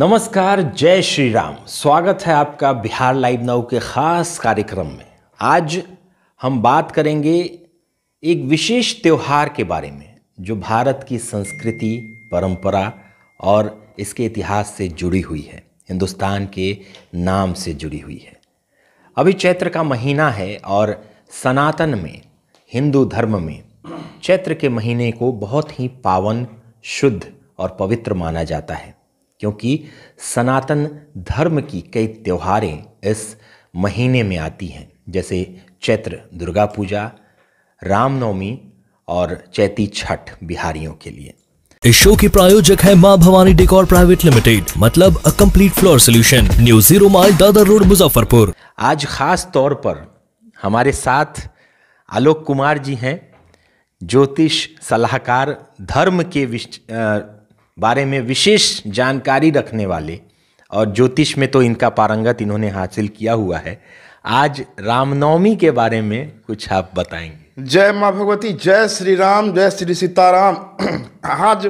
नमस्कार जय श्री राम स्वागत है आपका बिहार लाइव नाउ के खास कार्यक्रम में आज हम बात करेंगे एक विशेष त्यौहार के बारे में जो भारत की संस्कृति परंपरा और इसके इतिहास से जुड़ी हुई है हिंदुस्तान के नाम से जुड़ी हुई है अभी चैत्र का महीना है और सनातन में हिंदू धर्म में चैत्र के महीने को बहुत ही पावन शुद्ध और पवित्र माना जाता है क्योंकि सनातन धर्म की कई त्योहारें इस महीने में आती हैं जैसे चैत्र दुर्गा पूजा रामनवमी और चैती छठ बिहारियों के लिए इस शो की प्रायोजक है माँ भवानी डेकोर प्राइवेट लिमिटेड मतलब a complete floor solution new zero mile Dadar road Muzaffarpur आज खास तौर पर हमारे साथ आलोक कुमार जी हैं ज्योतिष सलाहकार धर्म के बारे में विशेष जानकारी रखने वाले और ज्योतिष में तो इनका पारंगत इन्होंने हासिल किया हुआ है आज रामनवमी के बारे में कुछ आप बताएंगे जय माँ भगवती जय श्री राम जय श्री सीताराम आज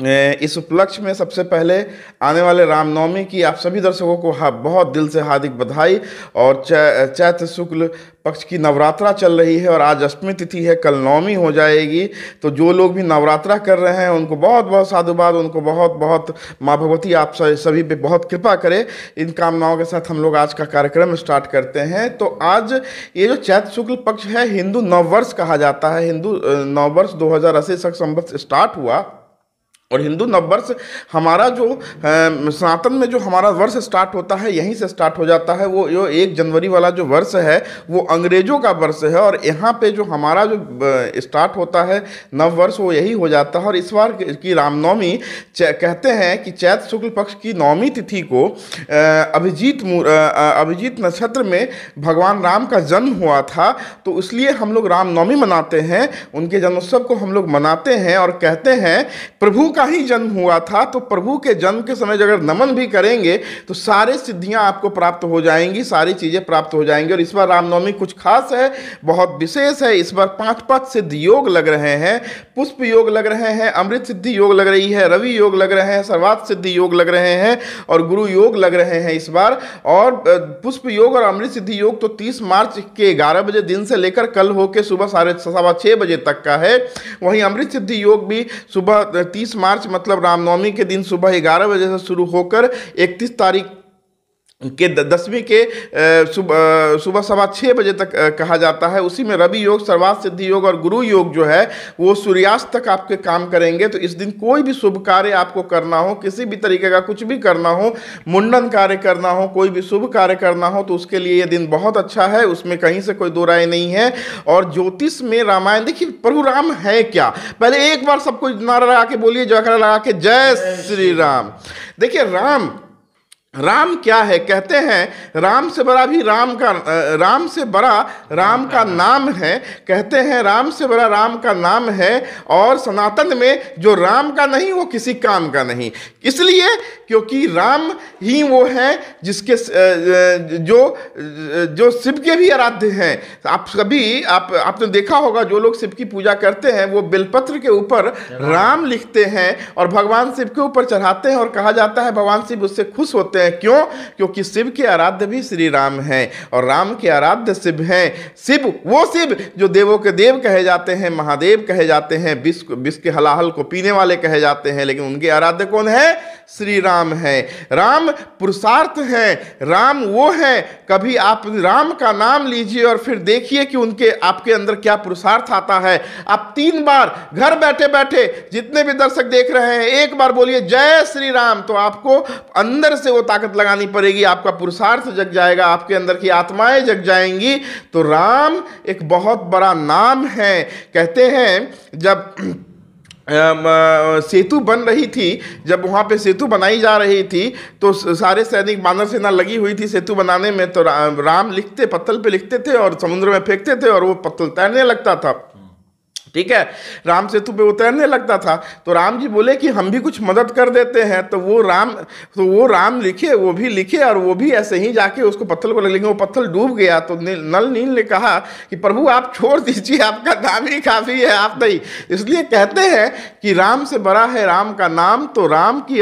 इस उपलक्ष्य में सबसे पहले आने वाले रामनवमी की आप सभी दर्शकों को हाँ बहुत दिल से हार्दिक बधाई और चैत्र शुक्ल पक्ष की नवरात्रा चल रही है और आज अष्टमी तिथि है कल नवमी हो जाएगी तो जो लोग भी नवरात्रा कर रहे हैं उनको बहुत बहुत साधुवाद उनको बहुत बहुत माँ भगवती आप सभी पे बहुत कृपा करें इन कामनाओं के साथ हम लोग आज का कार्यक्रम स्टार्ट करते हैं तो आज ये जो चैत्र शुक्ल पक्ष है हिंदू नववर्ष कहा जाता है हिंदू नववर्ष दो हज़ार अस्सी संवत्सर स्टार्ट हुआ और हिंदू नववर्ष हमारा जो सनातन में जो हमारा वर्ष स्टार्ट होता है यहीं से स्टार्ट हो जाता है वो जो एक जनवरी वाला जो वर्ष है वो अंग्रेजों का वर्ष है और यहाँ पे जो हमारा जो स्टार्ट होता है नववर्ष वो यही हो जाता है और इस बार की रामनवमी कहते हैं कि चैत शुक्ल पक्ष की नवमी तिथि को अभिजीत अभिजीत नक्षत्र में भगवान राम का जन्म हुआ था तो इसलिए हम लोग रामनवमी मनाते हैं उनके जन्मोत्सव को हम लोग मनाते हैं और कहते हैं प्रभु का का ही जन्म हुआ था तो प्रभु के जन्म के समय अगर नमन भी करेंगे तो सारे सिद्धियां आपको प्राप्त हो जाएंगी सारी चीज़ें प्राप्त हो जाएंगी और इस बार रामनवमी कुछ खास है बहुत विशेष है इस बार पांच पांच सिद्ध योग लग रहे हैं पुष्प योग लग रहे हैं अमृत सिद्धि योग लग रही है रवि योग लग रहे हैं सर्वात सिद्धि योग लग रहे हैं और गुरु योग लग रहे हैं इस बार और पुष्प योग और अमृत सिद्धि योग तो तीस मार्च के ग्यारह बजे दिन से लेकर कल होकर सुबह साढ़े सवा छह बजे तक का है वहीं अमृत सिद्धि योग भी सुबह तीस मार्च मतलब रामनवमी के दिन सुबह ग्यारह बजे से शुरू होकर इकतीस तारीख के दसवीं के सुबह सुबह सवा छः बजे तक कहा जाता है उसी में रवि योग सर्वा सिद्धि योग और गुरु योग जो है वो सूर्यास्त तक आपके काम करेंगे तो इस दिन कोई भी शुभ कार्य आपको करना हो किसी भी तरीके का कुछ भी करना हो मुंडन कार्य करना हो कोई भी शुभ कार्य करना हो तो उसके लिए ये दिन बहुत अच्छा है उसमें कहीं से कोई दो राय नहीं है और ज्योतिष में रामायण देखिए प्रभु राम है क्या पहले एक बार सबको नारा लगा के बोलिए जयकारा लगा के जय श्री राम देखिए राम राम क्या है कहते हैं राम से बड़ा भी राम का राम से बड़ा राम का नाम है कहते हैं राम से बड़ा राम का नाम है और सनातन में जो राम का नहीं वो किसी काम का नहीं इसलिए क्योंकि राम ही वो है जिसके जो जो शिव के भी आराध्य हैं आप सभी आप आपने देखा होगा जो लोग शिव की पूजा करते हैं वो बेलपत्र के ऊपर राम लिखते हैं और भगवान शिव के ऊपर चढ़ाते हैं और कहा जाता है भगवान शिव उससे खुश होते हैं है क्यों क्योंकि शिव के आराध्य भी श्री राम हैं और राम के आराध्य शिव हैं शिव वो शिव जो देवों के देव कहे जाते हैं महादेव कहे जाते हैं विश्व विश्व के हलाहल को पीने वाले कहे जाते हैं लेकिन उनके आराध्य कौन है श्री राम है राम पुरुषार्थ हैं राम वो हैं कभी आप राम का नाम लीजिए और फिर देखिए कि उनके आपके अंदर क्या पुरुषार्थ आता है आप तीन बार घर बैठे बैठे जितने भी दर्शक देख रहे हैं एक बार बोलिए जय श्री राम तो आपको अंदर से वो ताकत लगानी पड़ेगी आपका पुरुषार्थ जग जाएगा आपके अंदर की आत्माएं जग जाएंगी तो राम एक बहुत बड़ा नाम है कहते हैं जब सेतु बन रही थी जब वहाँ पे सेतु बनाई जा रही थी तो सारे सैनिक बानर सेना लगी हुई थी सेतु बनाने में तो राम लिखते पत्थल पे लिखते थे और समुद्र में फेंकते थे और वो पत्थल तैरने लगता था ठीक है राम सेतु पे उतरने लगता था तो राम जी बोले कि हम भी कुछ मदद कर देते हैं तो वो राम तो वो राम लिखे वो भी लिखे और वो भी ऐसे ही जाके उसको पत्थर को लेंगे वो पत्थर डूब गया तो नल नील ने कहा कि प्रभु आप छोड़ दीजिए आपका नाम ही काफ़ी है आप नहीं इसलिए कहते हैं कि राम से बड़ा है राम का नाम तो राम की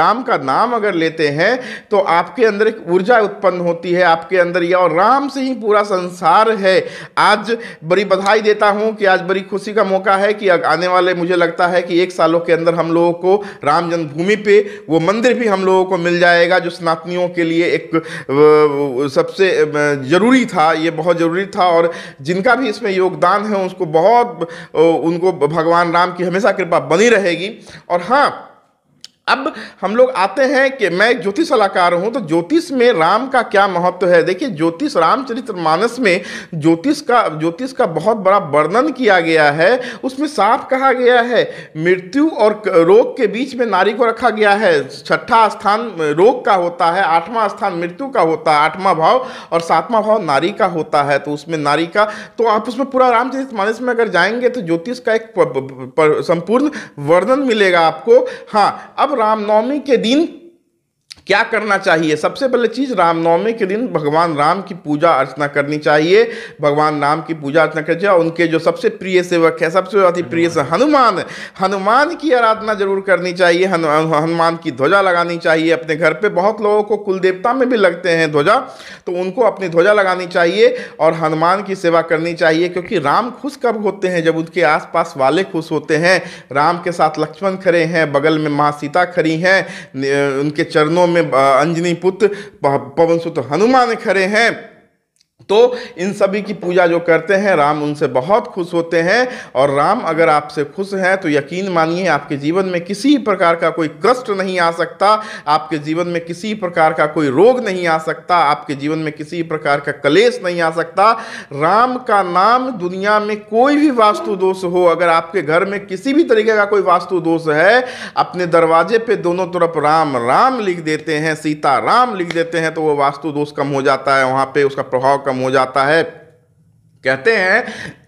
राम का नाम अगर लेते हैं तो आपके अंदर एक ऊर्जा उत्पन्न होती है आपके अंदर या और राम से ही पूरा संसार है आज बड़ी बधाई देता हूँ कि आज बड़ी खुशी खुशी का मौका है कि आने वाले मुझे लगता है कि एक सालों के अंदर हम लोगों को राम जन्मभूमि पे वो मंदिर भी हम लोगों को मिल जाएगा जो स्नातनियों के लिए एक सबसे ज़रूरी था ये बहुत ज़रूरी था और जिनका भी इसमें योगदान है उसको बहुत उनको भगवान राम की हमेशा कृपा बनी रहेगी और हाँ अब हम लोग आते हैं कि मैं एक ज्योतिष सलाहकार हूं तो ज्योतिष में राम का क्या महत्व है देखिए ज्योतिष रामचरित्र मानस में ज्योतिष का ज्योतिष का बहुत बड़ा वर्णन किया गया है उसमें साफ कहा गया है मृत्यु और रोग के बीच में नारी को रखा गया है छठा स्थान रोग का होता है आठवां स्थान मृत्यु का होता है आठवां भाव और सातवां भाव नारी का होता है तो उसमें नारी का तो आप उसमें पूरा रामचरित मानस में अगर जाएंगे तो ज्योतिष का एक संपूर्ण वर्णन मिलेगा आपको हाँ अब अब रामनवमी के दिन क्या करना चाहिए सबसे पहले चीज़ रामनवमी के दिन भगवान राम की पूजा अर्चना करनी चाहिए भगवान राम की पूजा अर्चना करनी चाहिए उनके जो सबसे प्रिय सेवक है सबसे अति प्रिय से हनुमान हनुमान की आराधना जरूर करनी चाहिए हनुमान की ध्वजा लगानी चाहिए अपने घर पे बहुत लोगों को कुल देवता में भी लगते हैं ध्वजा तो उनको अपनी ध्वजा लगानी चाहिए और हनुमान की सेवा करनी चाहिए क्योंकि राम खुश कब होते हैं जब उनके आस वाले खुश होते हैं राम के साथ लक्ष्मण खड़े हैं बगल में माँ सीता खड़ी हैं उनके चरणों में अंजनी पुत्र पवन सुत हनुमान खड़े हैं तो इन सभी की पूजा जो करते हैं राम उनसे बहुत खुश होते हैं और राम अगर आपसे खुश हैं तो यकीन मानिए आपके जीवन में किसी प्रकार का कोई कष्ट नहीं आ सकता आपके जीवन में किसी प्रकार का कोई रोग नहीं आ सकता आपके जीवन में किसी प्रकार का कलेश नहीं आ सकता राम का नाम दुनिया में कोई भी वास्तु दोष हो अगर आपके घर में किसी भी तरीके का कोई वास्तु दोष है अपने दरवाजे पे दोनों तरफ राम राम लिख देते हैं सीता राम लिख देते हैं तो वो वास्तु दोष कम हो जाता है वहाँ पे उसका प्रभाव कम हो जाता है कहते हैं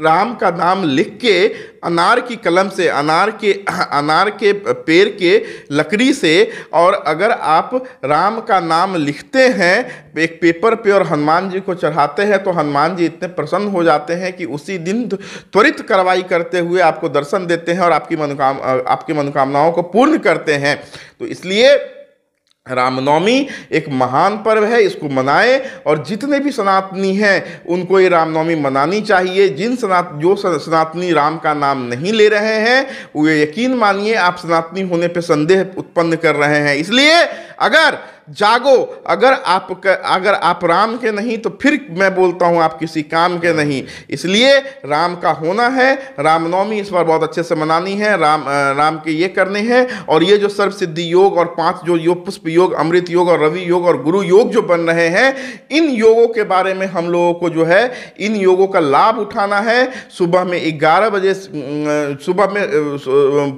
राम का नाम लिख के अनार की कलम से अनार के अनार के पेड़ के लकड़ी से और अगर आप राम का नाम लिखते हैं एक पेपर पे और हनुमान जी को चढ़ाते हैं तो हनुमान जी इतने प्रसन्न हो जाते हैं कि उसी दिन त्वरित कार्रवाई करते हुए आपको दर्शन देते हैं और आपकी मनोकाम आपकी मनोकामनाओं को पूर्ण करते हैं तो इसलिए रामनवमी एक महान पर्व है इसको मनाएं और जितने भी सनातनी हैं उनको ये रामनवमी मनानी चाहिए जिन सनात जो सनातनी राम का नाम नहीं ले रहे हैं वो यकीन मानिए आप सनातनी होने पे संदेह उत्पन्न कर रहे हैं इसलिए अगर जागो अगर आप अगर आप राम के नहीं तो फिर मैं बोलता हूँ आप किसी काम के नहीं इसलिए राम का होना है रामनवमी इस बार बहुत अच्छे से मनानी है राम राम के ये करने हैं और ये जो सर्व सिद्धि योग और पांच जो योग पुष्प योग अमृत योग और रवि योग और गुरु योग जो बन रहे हैं इन योगों के बारे में हम लोगों को जो है इन योगों का लाभ उठाना है सुबह में ग्यारह बजे सुबह में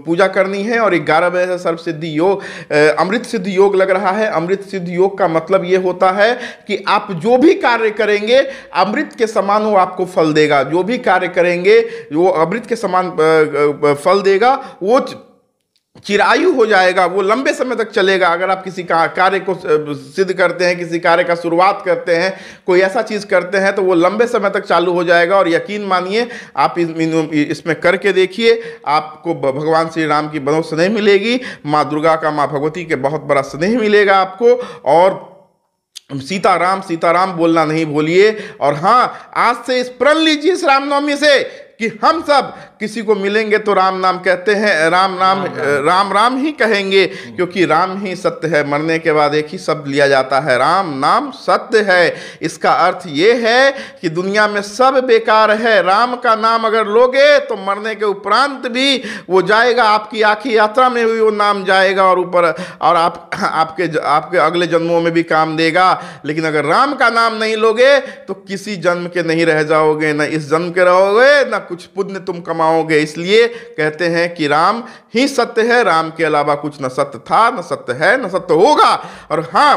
पूजा करनी है और ग्यारह बजे से सर्व सिद्धि योग अमृत सिद्धि योग लग रहा है अमृत सिद्ध योग का मतलब ये होता है कि आप जो भी कार्य करेंगे अमृत के समान वो आपको फल देगा जो भी कार्य करेंगे वो अमृत के समान फल देगा वो चिरायु हो जाएगा वो लंबे समय तक चलेगा अगर आप किसी कार्य को सिद्ध करते हैं किसी कार्य का शुरुआत करते हैं कोई ऐसा चीज़ करते हैं तो वो लंबे समय तक चालू हो जाएगा और यकीन मानिए आप इसमें करके देखिए आपको भगवान श्री राम की बहुत स्नेह मिलेगी माँ दुर्गा का माँ भगवती के बहुत बड़ा स्नेह मिलेगा आपको और सीताराम सीताराम बोलना नहीं भूलिए और हाँ आज से इस प्रण लीजिए इस रामनवमी से कि हम सब किसी को मिलेंगे तो राम नाम कहते हैं राम नाम राम राम ही कहेंगे क्योंकि राम ही सत्य है मरने के बाद एक ही शब्द लिया जाता है राम नाम सत्य है इसका अर्थ ये है कि दुनिया में सब बेकार है राम का नाम अगर लोगे तो मरने के उपरांत भी वो जाएगा आपकी आखिरी यात्रा में भी वो नाम जाएगा और ऊपर और आप आपके आपके अगले जन्मों में भी काम देगा लेकिन अगर राम का नाम नहीं लोगे तो किसी जन्म के नहीं रह जाओगे ना इस जन्म के रहोगे ना कुछ पुण्य तुम कमाओ पाओगे इसलिए कहते हैं कि राम ही सत्य है राम के अलावा कुछ न सत्य था न सत्य है न सत्य होगा और हाँ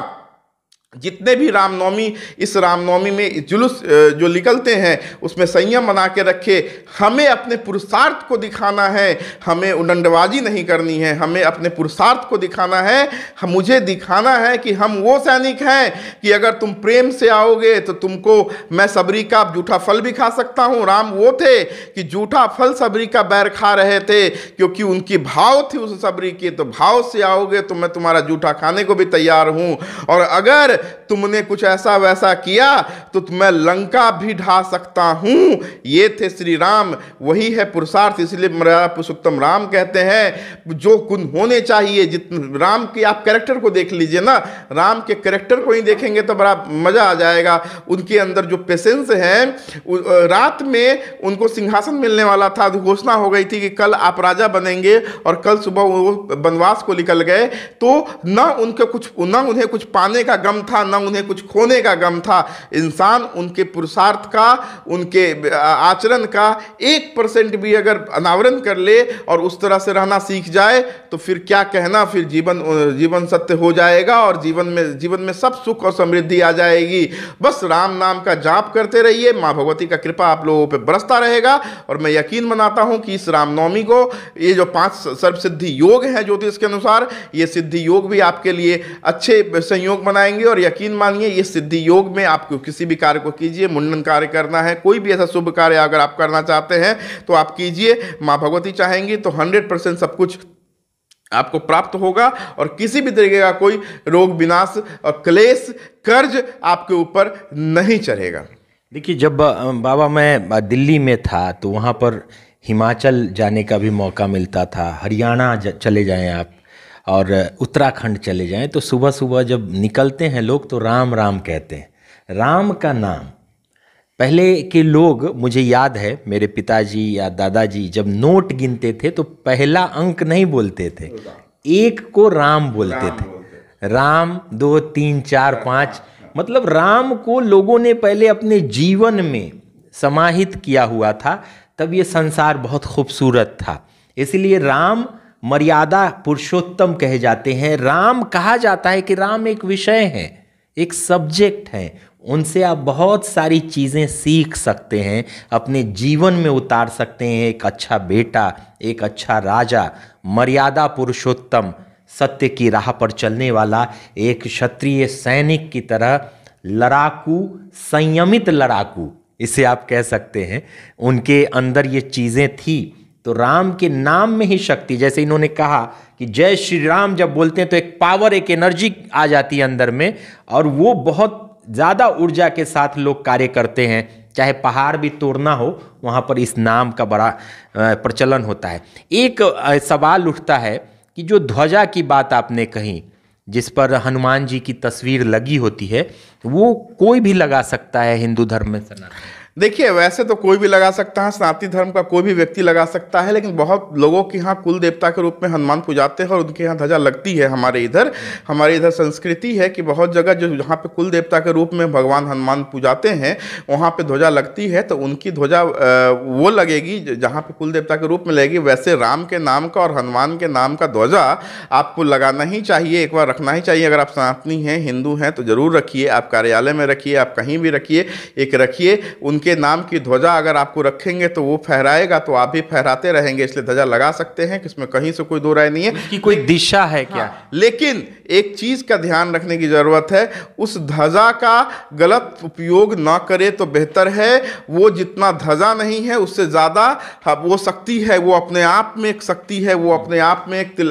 जितने भी रामनवमी इस रामनवमी में जुलूस जो निकलते हैं उसमें संयम बना के रखे हमें अपने पुरुषार्थ को दिखाना है हमें उडंडबाजी नहीं करनी है हमें अपने पुरुषार्थ को दिखाना है हम मुझे दिखाना है कि हम वो सैनिक हैं कि अगर तुम प्रेम से आओगे तो तुमको मैं सबरी का जूठा फल भी खा सकता हूँ राम वो थे कि जूठा फल सबरी का बैर खा रहे थे क्योंकि उनकी भाव थी उस सबरी की तो भाव से आओगे तो मैं तुम्हारा जूठा खाने को भी तैयार हूँ और अगर तुमने कुछ ऐसा वैसा किया तो मैं लंका भी ढा सकता हूँ ये थे श्री राम वही है पुरुषार्थ इसलिए मर्यादा पुरुषोत्तम राम कहते हैं जो कुन होने चाहिए जितने राम के आप कैरेक्टर को देख लीजिए ना राम के कैरेक्टर को ही देखेंगे तो बड़ा मज़ा आ जाएगा उनके अंदर जो पेशेंस है रात में उनको सिंहासन मिलने वाला था तो घोषणा हो गई थी कि कल आप राजा बनेंगे और कल सुबह वो वनवास को निकल गए तो ना उनके कुछ ना उन्हें कुछ पाने का गम था न उन्हें कुछ खोने का गम था इंसान उनके पुरुषार्थ का उनके आचरण का एक परसेंट भी अगर अनावरण कर ले और उस तरह से रहना सीख जाए तो फिर क्या कहना फिर जीवन जीवन सत्य हो जाएगा और जीवन में जीवन में सब सुख और समृद्धि आ जाएगी बस राम नाम का जाप करते रहिए माँ भगवती का कृपा आप लोगों पर बरसता रहेगा और मैं यकीन बनाता हूँ कि इस रामनवमी को ये जो पांच सर्वसिद्धि योग हैं ज्योतिष के अनुसार ये सिद्धि योग भी आपके लिए अच्छे संयोग बनाएंगे और और यकीन मानिए ये सिद्धि योग में आपको किसी भी कार्य को कीजिए मुंडन कार्य करना है कोई भी ऐसा शुभ कार्य अगर आप करना चाहते हैं तो आप कीजिए माँ भगवती चाहेंगी तो हंड्रेड परसेंट सब कुछ आपको प्राप्त होगा और किसी भी तरीके का कोई रोग विनाश और क्लेश कर्ज आपके ऊपर नहीं चढ़ेगा देखिए जब बाबा मैं दिल्ली में था तो वहाँ पर हिमाचल जाने का भी मौका मिलता था हरियाणा चले जाएं आप और उत्तराखंड चले जाएं तो सुबह सुबह जब निकलते हैं लोग तो राम राम कहते हैं राम का नाम पहले के लोग मुझे याद है मेरे पिताजी या दादाजी जब नोट गिनते थे तो पहला अंक नहीं बोलते थे एक को राम बोलते राम थे बोलते। राम दो तीन चार पाँच मतलब राम को लोगों ने पहले अपने जीवन में समाहित किया हुआ था तब ये संसार बहुत खूबसूरत था इसलिए राम मर्यादा पुरुषोत्तम कहे जाते हैं राम कहा जाता है कि राम एक विषय है एक सब्जेक्ट है उनसे आप बहुत सारी चीज़ें सीख सकते हैं अपने जीवन में उतार सकते हैं एक अच्छा बेटा एक अच्छा राजा मर्यादा पुरुषोत्तम सत्य की राह पर चलने वाला एक क्षत्रिय सैनिक की तरह लड़ाकू संयमित लड़ाकू इसे आप कह सकते हैं उनके अंदर ये चीज़ें थी तो राम के नाम में ही शक्ति जैसे इन्होंने कहा कि जय श्री राम जब बोलते हैं तो एक पावर एक एनर्जी आ जाती है अंदर में और वो बहुत ज़्यादा ऊर्जा के साथ लोग कार्य करते हैं चाहे पहाड़ भी तोड़ना हो वहाँ पर इस नाम का बड़ा प्रचलन होता है एक सवाल उठता है कि जो ध्वजा की बात आपने कही जिस पर हनुमान जी की तस्वीर लगी होती है वो कोई भी लगा सकता है हिंदू धर्म में सनातन देखिए वैसे तो कोई भी लगा सकता है सनातनी धर्म का कोई भी व्यक्ति लगा सकता है लेकिन बहुत लोगों के यहाँ कुल देवता के रूप में हनुमान पूजाते हैं और उनके यहाँ ध्वजा लगती है हमारे इधर हमारे इधर संस्कृति है कि बहुत जगह जो जहाँ पे कुल देवता के रूप में भगवान हनुमान पूजाते हैं वहाँ पे ध्वजा लगती है तो उनकी ध्वजा वो लगेगी जहाँ पर कुल देवता के रूप में लगेगी वैसे राम के नाम का और हनुमान के नाम का ध्वजा आपको लगाना ही चाहिए एक बार रखना ही चाहिए अगर आप सनातनी हैं हिंदू हैं तो ज़रूर रखिए आप कार्यालय में रखिए आप कहीं भी रखिए एक रखिए उनके उनके नाम की ध्वजा अगर आपको रखेंगे तो वो फहराएगा तो आप भी फहराते रहेंगे इसलिए ध्वजा लगा सकते हैं कि इसमें कहीं से कोई दो राय नहीं है कि कोई दिशा है क्या हाँ। लेकिन एक चीज़ का ध्यान रखने की ज़रूरत है उस ध्वजा का गलत उपयोग ना करे तो बेहतर है वो जितना ध्वजा नहीं है उससे ज़्यादा वो शक्ति है वो अपने आप में एक शक्ति है वो अपने आप में एक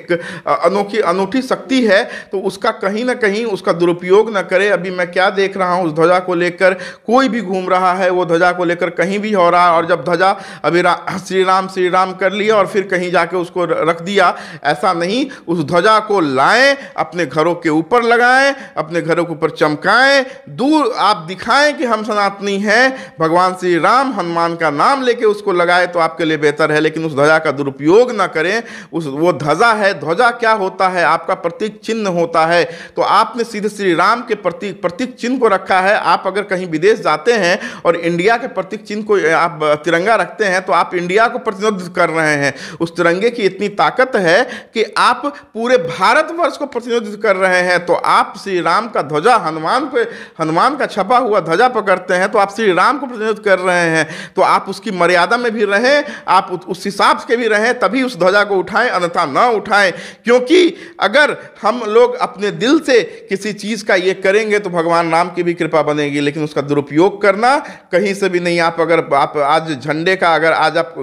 एक अनोखी अनूठी शक्ति है तो उसका कहीं ना कहीं उसका दुरुपयोग ना करे अभी मैं क्या देख रहा हूँ उस ध्वजा को लेकर कोई भी घूम रहा रहा है वो ध्वजा को लेकर कहीं भी हो रहा है और जब ध्वजा अभी श्री राम श्री राम कर लिया और फिर कहीं जाके उसको रख दिया ऐसा नहीं उस ध्वजा को लाएं अपने घरों के ऊपर लगाएं अपने घरों के ऊपर चमकाएं दूर आप दिखाएं कि हम सनातनी हैं भगवान श्री राम हनुमान का नाम लेके उसको लगाए तो आपके लिए बेहतर है लेकिन उस ध्वजा का दुरुपयोग ना करें उस वो ध्वजा है ध्वजा क्या होता है आपका प्रतीक चिन्ह होता है तो आपने सीधे श्री राम के प्रतीक प्रतीक चिन्ह को रखा है आप अगर कहीं विदेश जाते हैं और इंडिया के प्रतीक चिन्ह को आप तिरंगा रखते हैं तो आप इंडिया को प्रतिनिधित्व कर रहे हैं उस तिरंगे की इतनी ताकत है कि आप पूरे भारतवर्ष को प्रतिनिधित्व कर रहे हैं तो आप श्री राम का ध्वजा हनुमान पे हनुमान का छपा हुआ ध्वजा पकड़ते हैं तो आप श्री राम को प्रतिनिधित्व कर रहे हैं तो आप उसकी मर्यादा में भी रहें आप उस हिसाब के भी रहें तभी उस ध्वजा को उठाएं अन्यथा ना उठाएं क्योंकि अगर हम लोग अपने दिल से किसी चीज़ का ये करेंगे तो भगवान राम की भी कृपा बनेगी लेकिन उसका दुरुपयोग करना करना कहीं से भी नहीं आप अगर आप आज झंडे का अगर आज आप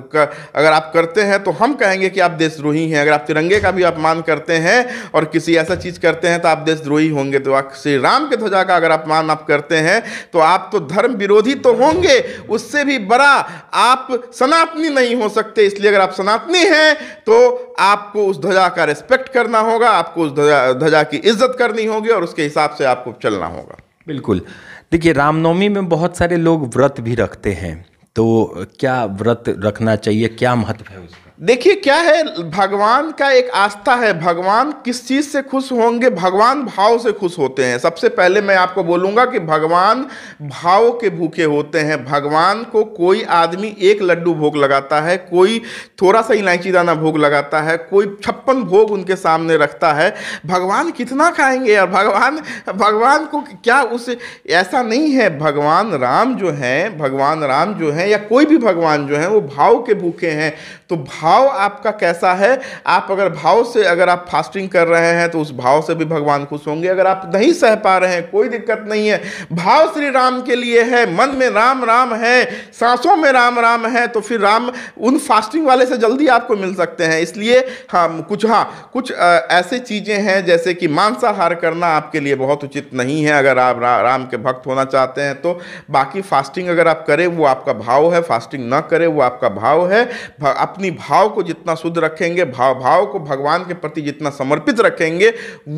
अगर आप करते हैं तो हम कहेंगे कि आप देशद्रोही हैं अगर आप तिरंगे का भी अपमान करते हैं और किसी ऐसा चीज़ करते हैं तो आप देशद्रोही होंगे तो श्री राम के ध्वजा का अगर अपमान आप करते हैं तो आप तो धर्म विरोधी तो होंगे उससे भी बड़ा आप सनातनी नहीं हो सकते इसलिए अगर आप सनातनी हैं तो आपको उस ध्वजा का रिस्पेक्ट करना होगा आपको उस ध्वजा की इज्जत करनी होगी और उसके हिसाब से आपको चलना होगा बिल्कुल देखिए रामनवमी में बहुत सारे लोग व्रत भी रखते हैं तो क्या व्रत रखना चाहिए क्या महत्व है उसका देखिए क्या है भगवान का एक आस्था है भगवान किस चीज़ से खुश होंगे भगवान भाव से खुश होते हैं सबसे पहले मैं आपको बोलूँगा कि भगवान भाव के भूखे होते हैं भगवान को कोई आदमी एक लड्डू भोग लगाता है कोई थोड़ा सा इलायची दाना भोग लगाता है कोई छप्पन भोग उनके सामने रखता है भगवान कितना खाएंगे यार भगवान भगवान को क्या उस ऐसा नहीं है भगवान राम जो हैं भगवान राम जो हैं या कोई भी भगवान जो हैं वो भाव के भूखे हैं तो भाव भाव आपका कैसा है आप अगर भाव से अगर आप फास्टिंग कर रहे हैं तो उस भाव से भी भगवान खुश होंगे अगर आप नहीं सह पा रहे हैं कोई दिक्कत नहीं है भाव श्री राम के लिए है मन में राम राम है सांसों में राम राम है तो फिर राम उन फास्टिंग वाले से जल्दी आपको मिल सकते हैं इसलिए हाँ कुछ हाँ कुछ ऐसे चीज़ें हैं जैसे कि मांसाहार करना आपके लिए बहुत उचित नहीं है अगर आप रा, राम के भक्त होना चाहते हैं तो बाकी फास्टिंग अगर आप करें वो आपका भाव है फास्टिंग ना करें वो आपका भाव है अपनी भाव भाव को जितना शुद्ध रखेंगे भाव भाव को भगवान के प्रति जितना समर्पित रखेंगे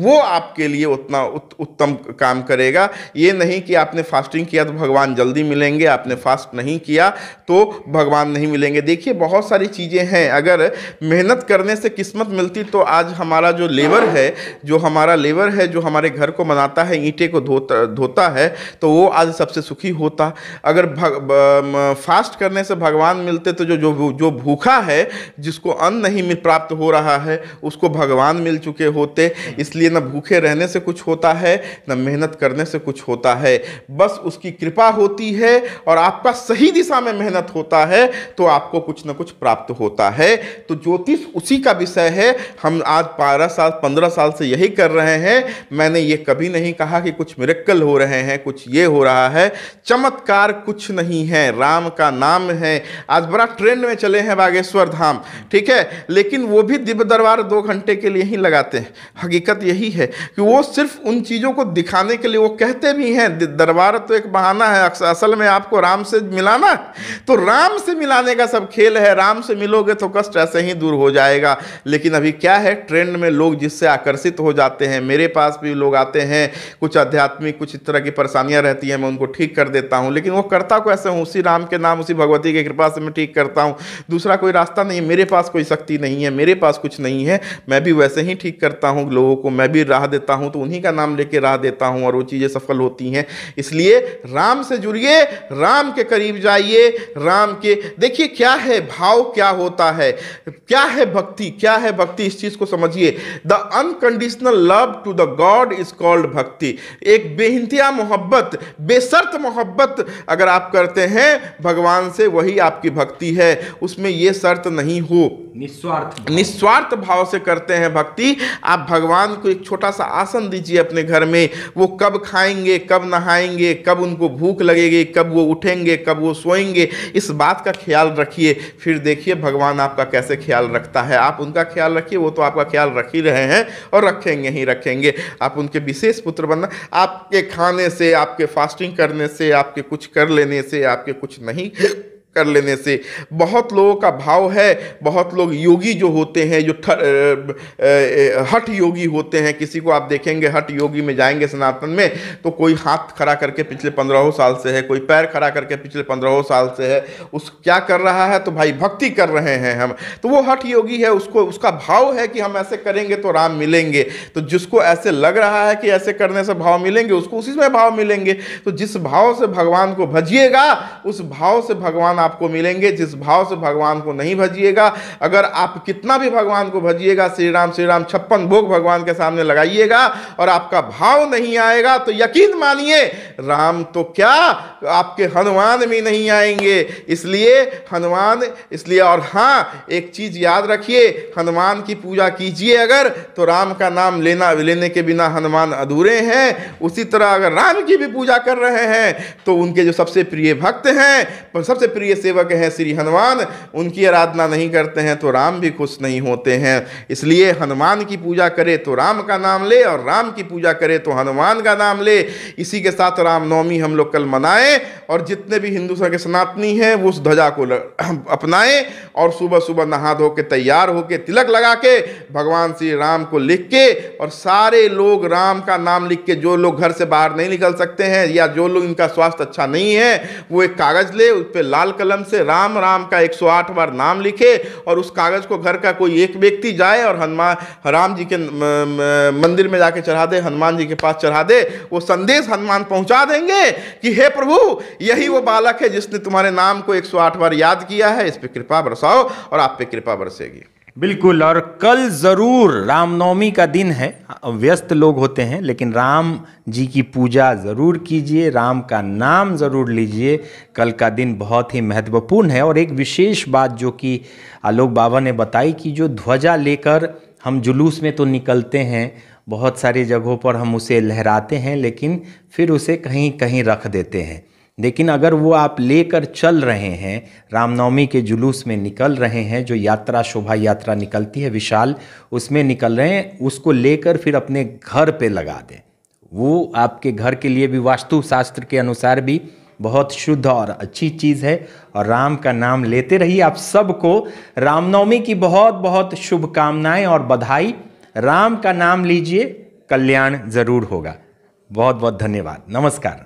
वो आपके लिए उतना उत, उत्तम काम करेगा ये नहीं कि आपने फास्टिंग किया तो भगवान जल्दी मिलेंगे आपने फास्ट नहीं किया तो भगवान नहीं मिलेंगे देखिए बहुत सारी चीज़ें हैं अगर मेहनत करने से किस्मत मिलती तो आज हमारा जो लेबर है जो हमारा लेबर है जो हमारे घर को बनाता है ईंटे को धोता धोता है तो वो आज सबसे सुखी होता अगर भग, ब, फास्ट करने से भगवान मिलते तो जो जो जो भूखा है जिसको अन्न नहीं मिल प्राप्त हो रहा है उसको भगवान मिल चुके होते इसलिए न भूखे रहने से कुछ होता है न मेहनत करने से कुछ होता है बस उसकी कृपा होती है और आपका सही दिशा में मेहनत होता है तो आपको कुछ ना कुछ प्राप्त होता है तो ज्योतिष उसी का विषय है हम आज बारह साल पंद्रह साल से यही कर रहे हैं मैंने ये कभी नहीं कहा कि कुछ मिरक्कल हो रहे हैं कुछ ये हो रहा है चमत्कार कुछ नहीं है राम का नाम है आज बड़ा ट्रेंड में चले हैं बागेश्वर धाम काम ठीक है लेकिन वो भी दिव्य दरबार दो घंटे के लिए ही लगाते हैं हकीकत यही है कि वो सिर्फ उन चीज़ों को दिखाने के लिए वो कहते भी हैं दरबार तो एक बहाना है असल में आपको राम से मिलाना तो राम से मिलाने का सब खेल है राम से मिलोगे तो कष्ट ऐसे ही दूर हो जाएगा लेकिन अभी क्या है ट्रेंड में लोग जिससे आकर्षित हो जाते हैं मेरे पास भी लोग आते हैं कुछ आध्यात्मिक कुछ इस तरह की परेशानियाँ रहती हैं मैं उनको ठीक कर देता हूँ लेकिन वो करता को ऐसे हूँ उसी राम के नाम उसी भगवती की कृपा से मैं ठीक करता हूँ दूसरा कोई रास्ता नहीं मेरे पास कोई शक्ति नहीं है मेरे पास कुछ नहीं है मैं भी वैसे ही ठीक करता हूँ लोगों को मैं भी राह देता हूँ तो उन्हीं का नाम लेके राह देता हूँ और वो चीज़ें सफल होती हैं इसलिए राम से जुड़िए राम के करीब जाइए राम के देखिए क्या है भाव क्या होता है क्या है भक्ति क्या है भक्ति इस चीज़ को समझिए the unconditional love to the god is called bhakti एक बेहिंतिया मोहब्बत बेसर्त मोहब्बत अगर आप करते हैं भगवान से वही आपकी भक्ति है उसमें यह शर्त नहीं करनी हो निस्वार्थ निस्वार्थ भाव से करते हैं भक्ति आप भगवान को एक छोटा सा आसन दीजिए अपने घर में वो कब खाएंगे कब नहाएंगे कब उनको भूख लगेगी कब वो उठेंगे कब वो सोएंगे इस बात का ख्याल रखिए फिर देखिए भगवान आपका कैसे ख्याल रखता है आप उनका ख्याल रखिए वो तो आपका ख्याल रख ही रहे हैं और रखेंगे ही रखेंगे आप उनके विशेष पुत्र बनना आपके खाने से आपके फास्टिंग करने से आपके कुछ कर लेने से आपके कुछ नहीं कर लेने से बहुत लोगों का भाव है बहुत लोग योगी जो होते हैं जो थ, आ, हठ योगी होते हैं किसी को आप देखेंगे हट योगी में जाएंगे सनातन में तो कोई हाथ खड़ा करके पिछले पंद्रहों साल से है कोई पैर खड़ा करके पिछले पंद्रहों साल से है उस क्या कर रहा है तो भाई भक्ति कर रहे हैं हम तो वो हठ योगी है उसको उसका भाव है कि हम ऐसे करेंगे तो राम मिलेंगे तो जिसको ऐसे लग रहा है कि ऐसे करने से भाव मिलेंगे उसको उसी में भाव मिलेंगे तो जिस भाव से भगवान को भजिएगा उस भाव से भगवान आपको मिलेंगे जिस भाव से भगवान को नहीं भजिएगा अगर आप कितना भी भगवान को भजिएगा श्री राम श्री राम छप्पन भोग भगवान के सामने लगाइएगा और आपका भाव नहीं आएगा तो यकीन मानिए राम तो क्या आपके हनुमान भी नहीं आएंगे इसलिए हनुमान इसलिए और हाँ एक चीज़ याद रखिए हनुमान की पूजा कीजिए अगर तो राम का नाम लेना लेने के बिना हनुमान अधूरे हैं उसी तरह अगर राम की भी पूजा कर रहे हैं तो उनके जो सबसे प्रिय भक्त हैं सबसे प्रिय सेवक हैं श्री हनुमान उनकी आराधना नहीं करते हैं तो राम भी खुश नहीं होते हैं इसलिए हनुमान की पूजा करे तो राम का नाम ले और राम की पूजा करे तो हनुमान का नाम ले इसी के साथ रामनवमी हम लोग कल मनाएं और जितने भी हिंदू के सनातनी हैं वो उस ध्वजा को अपनाएं और सुबह सुबह नहा धो के तैयार होके तिलक लगा के भगवान श्री राम को लिख के और सारे लोग राम का नाम लिख के जो लोग घर से बाहर नहीं निकल सकते हैं या जो लोग इनका स्वास्थ्य अच्छा नहीं है वो एक कागज़ ले उस पर लाल कलर कलम से राम राम का 108 बार नाम लिखे और उस कागज़ को घर का कोई एक व्यक्ति जाए और हनुमान राम जी के मंदिर में जाके चढ़ा दे हनुमान जी के पास चढ़ा दे वो संदेश हनुमान पहुंचा देंगे कि हे प्रभु यही वो बालक है जिसने तुम्हारे नाम को 108 बार याद किया है इस पर कृपा बरसाओ और आप पे कृपा बरसेगी बिल्कुल और कल ज़रूर रामनवमी का दिन है व्यस्त लोग होते हैं लेकिन राम जी की पूजा ज़रूर कीजिए राम का नाम ज़रूर लीजिए कल का दिन बहुत ही महत्वपूर्ण है और एक विशेष बात जो कि आलोक बाबा ने बताई कि जो ध्वजा लेकर हम जुलूस में तो निकलते हैं बहुत सारी जगहों पर हम उसे लहराते हैं लेकिन फिर उसे कहीं कहीं रख देते हैं लेकिन अगर वो आप लेकर चल रहे हैं रामनवमी के जुलूस में निकल रहे हैं जो यात्रा शोभा यात्रा निकलती है विशाल उसमें निकल रहे हैं उसको लेकर फिर अपने घर पे लगा दें वो आपके घर के लिए भी वास्तुशास्त्र के अनुसार भी बहुत शुद्ध और अच्छी चीज़ है और राम का नाम लेते रहिए आप सबको रामनवमी की बहुत बहुत शुभकामनाएं और बधाई राम का नाम लीजिए कल्याण ज़रूर होगा बहुत बहुत धन्यवाद नमस्कार